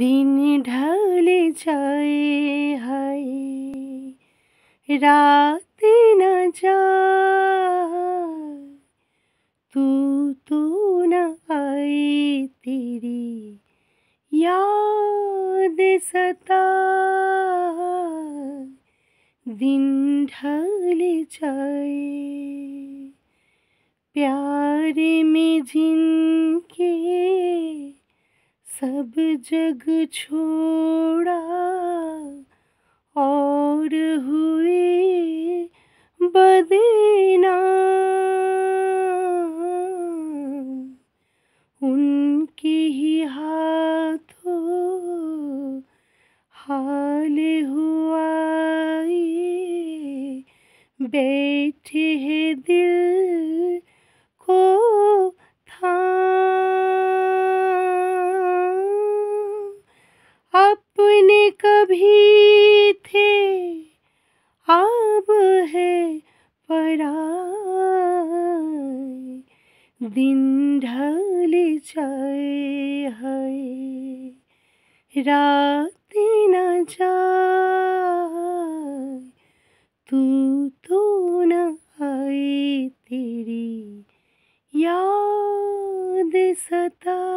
দিন ঢালে যায় হায় রাত না যায় তু তো না আয় তেরি याद सता दिन ढल जाए प्यार में जिनके सब जग छोड़ा और हुए बदना उनके ही हाथों हाल हुआ ये बैठे हैं दिल अपने कभी थे अब है पराए दिन ढल जाए है रात न जाए तू तो न आई तेरी याद सता